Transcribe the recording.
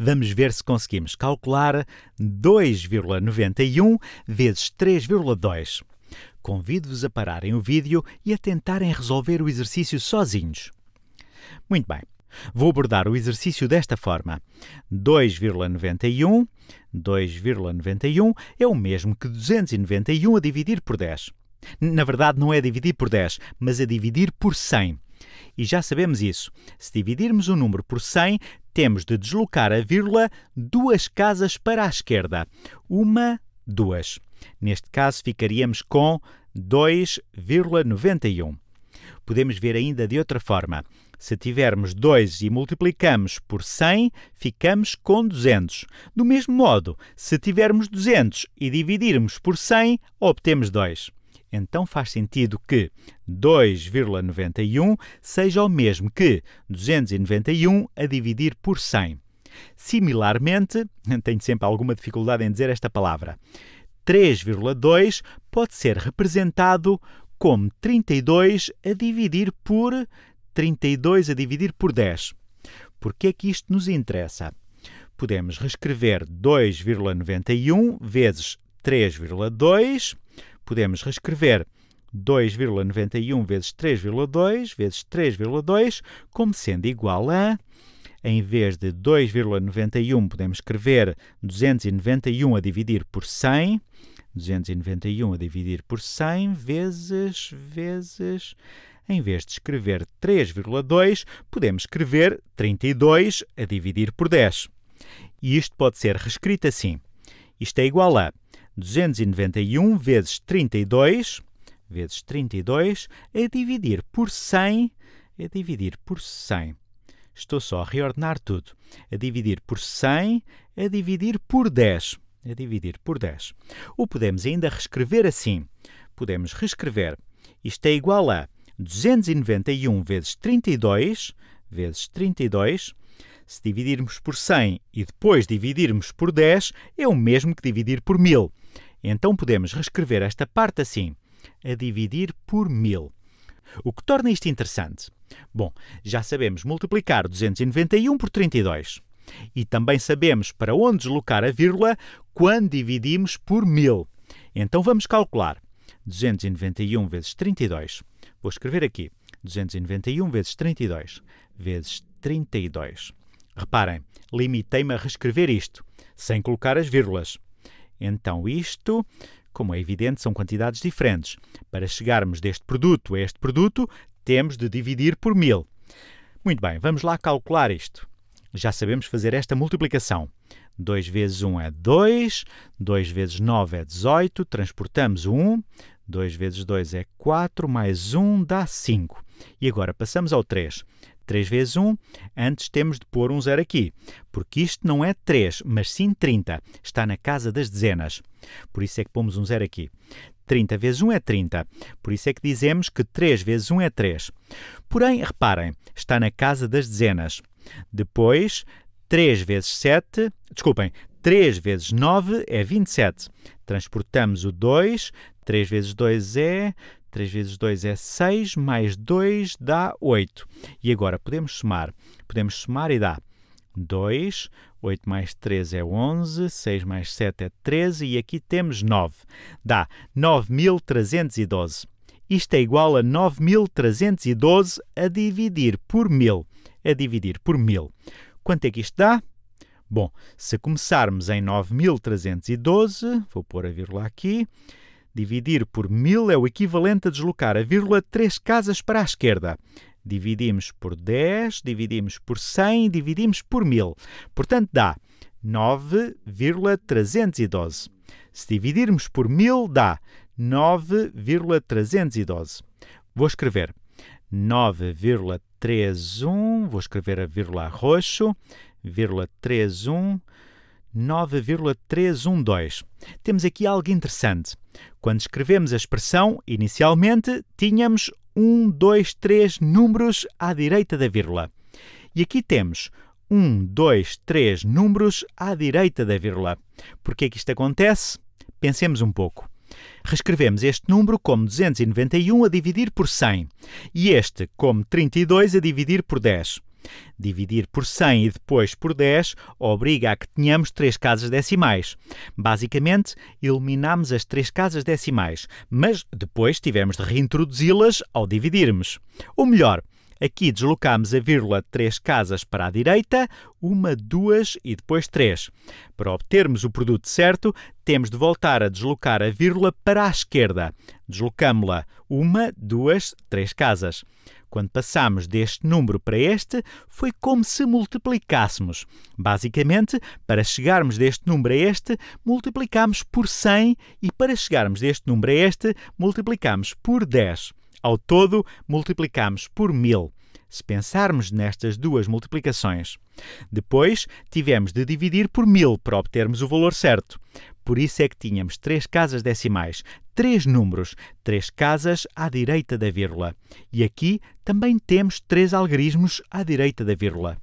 Vamos ver se conseguimos calcular 2,91 vezes 3,2. Convido-vos a pararem o vídeo e a tentarem resolver o exercício sozinhos. Muito bem, vou abordar o exercício desta forma. 2,91, 2,91 é o mesmo que 291 a dividir por 10. Na verdade, não é dividir por 10, mas a é dividir por 100. E já sabemos isso. Se dividirmos um número por 100, temos de deslocar a vírgula duas casas para a esquerda. Uma, duas. Neste caso, ficaríamos com 2,91. Podemos ver ainda de outra forma. Se tivermos 2 e multiplicamos por 100, ficamos com 200. Do mesmo modo, se tivermos 200 e dividirmos por 100, obtemos 2. Então faz sentido que 2,91 seja o mesmo que 291 a dividir por 100. Similarmente, tenho sempre alguma dificuldade em dizer esta palavra. 3,2 pode ser representado como 32 a dividir por 32 a dividir por 10. Por que é que isto nos interessa? Podemos reescrever 2,91 vezes 3,2 podemos reescrever 2,91 vezes 3,2 vezes 3,2 como sendo igual a em vez de 2,91 podemos escrever 291 a dividir por 100, 291 a dividir por 100 vezes vezes em vez de escrever 3,2, podemos escrever 32 a dividir por 10. E isto pode ser reescrito assim. Isto é igual a 291 vezes 32 vezes 32 a dividir por 100 é dividir por 100. É Estou só a reordenar tudo. A dividir por 100 é dividir por 10 a dividir por 10. Ou podemos ainda reescrever assim. Podemos reescrever isto é igual a 291 vezes 32 vezes 32 se dividirmos por 100 e depois dividirmos por 10, é o mesmo que dividir por 1000. Então podemos reescrever esta parte assim, a dividir por 1000. O que torna isto interessante? Bom, já sabemos multiplicar 291 por 32. E também sabemos para onde deslocar a vírgula quando dividimos por 1000. Então vamos calcular. 291 vezes 32. Vou escrever aqui. 291 vezes 32 vezes 32. Reparem, limitei-me a reescrever isto, sem colocar as vírgulas. Então, isto, como é evidente, são quantidades diferentes. Para chegarmos deste produto a este produto, temos de dividir por mil. Muito bem, vamos lá calcular isto. Já sabemos fazer esta multiplicação. 2 vezes 1 é 2, 2 vezes 9 é 18, transportamos o 1, 2 vezes 2 é 4, mais 1 dá 5. E agora passamos ao 3. 3 vezes 1, antes temos de pôr um zero aqui, porque isto não é 3, mas sim 30. Está na casa das dezenas. Por isso é que pomos um zero aqui. 30 vezes 1 é 30. Por isso é que dizemos que 3 vezes 1 é 3. Porém, reparem, está na casa das dezenas. Depois, 3 vezes 7, desculpem, 3 vezes 9 é 27. Transportamos o 2, 3 vezes 2 é 3 vezes 2 é 6, mais 2 dá 8. E agora podemos somar. Podemos somar e dá 2, 8 mais 3 é 11, 6 mais 7 é 13 e aqui temos 9. Dá 9.312. Isto é igual a 9.312 a dividir por 1.000. A dividir por 1.000. Quanto é que isto dá? Bom, se começarmos em 9.312, vou pôr a vírgula aqui, dividir por 1.000 é o equivalente a deslocar a vírgula 3 casas para a esquerda. Dividimos por 10, dividimos por 100, dividimos por 1.000. Portanto, dá 9,312. Se dividirmos por 1.000, dá 9,312. Vou escrever 9,31, vou escrever a vírgula roxo, 9,312. Temos aqui algo interessante. Quando escrevemos a expressão, inicialmente tínhamos 1, 2, 3 números à direita da vírgula. E aqui temos 1, 2, 3 números à direita da vírgula. Por é que isto acontece? Pensemos um pouco. Reescrevemos este número como 291 a dividir por 100 e este como 32 a dividir por 10. Dividir por 100 e depois por 10 obriga a que tenhamos três casas decimais. Basicamente, eliminamos as três casas decimais, mas depois tivemos de reintroduzi-las ao dividirmos. Ou melhor, Aqui deslocamos a vírgula três casas para a direita, uma, duas e depois três. Para obtermos o produto certo, temos de voltar a deslocar a vírgula para a esquerda. Deslocamos-la uma, duas, três casas. Quando passamos deste número para este, foi como se multiplicássemos. Basicamente, para chegarmos deste número a este, multiplicamos por 100 e para chegarmos deste número a este, multiplicamos por 10. Ao todo, multiplicamos por mil se pensarmos nestas duas multiplicações. Depois, tivemos de dividir por mil para obtermos o valor certo. Por isso é que tínhamos três casas decimais, três números, três casas à direita da vírgula. E aqui também temos três algarismos à direita da vírgula.